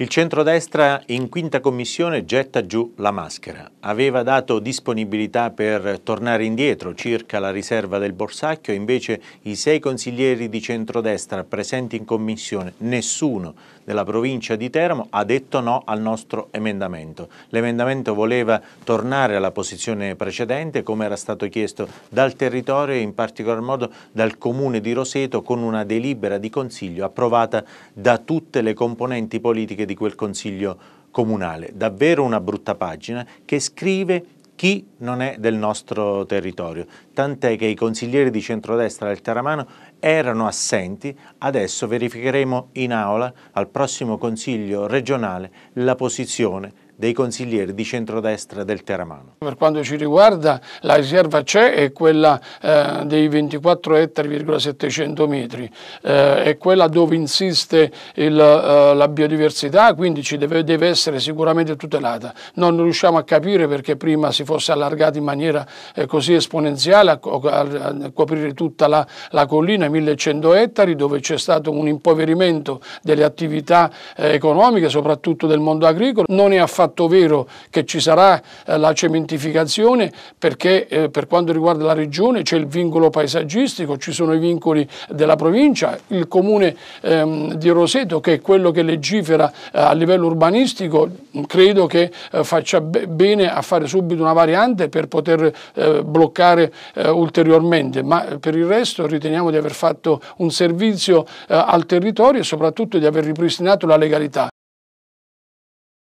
Il centrodestra in quinta commissione getta giù la maschera. Aveva dato disponibilità per tornare indietro circa la riserva del Borsacchio, invece i sei consiglieri di centrodestra presenti in commissione, nessuno della provincia di Teramo, ha detto no al nostro emendamento. L'emendamento voleva tornare alla posizione precedente, come era stato chiesto dal territorio e in particolar modo dal comune di Roseto, con una delibera di consiglio approvata da tutte le componenti politiche di quel consiglio comunale. Davvero una brutta pagina che scrive chi non è del nostro territorio. Tant'è che i consiglieri di centrodestra del Taramano erano assenti, adesso verificheremo in aula al prossimo consiglio regionale la posizione dei consiglieri di centrodestra del Teramano. Per quanto ci riguarda la riserva c'è è quella eh, dei 24 ettari 700 metri, eh, è quella dove insiste il, eh, la biodiversità, quindi ci deve, deve, essere sicuramente tutelata. Non riusciamo a capire perché prima si fosse allargata in maniera eh, così esponenziale a, a, a coprire tutta la, la, collina, 1100 ettari, dove c'è stato un impoverimento delle attività eh, economiche, soprattutto del mondo agricolo, non è affatto fatto vero che ci sarà eh, la cementificazione perché eh, per quanto riguarda la regione c'è il vincolo paesaggistico, ci sono i vincoli della provincia, il comune ehm, di Roseto che è quello che legifera eh, a livello urbanistico, mm, credo che eh, faccia be bene a fare subito una variante per poter eh, bloccare eh, ulteriormente, ma per il resto riteniamo di aver fatto un servizio al territorio e soprattutto di aver ripristinato la legalità.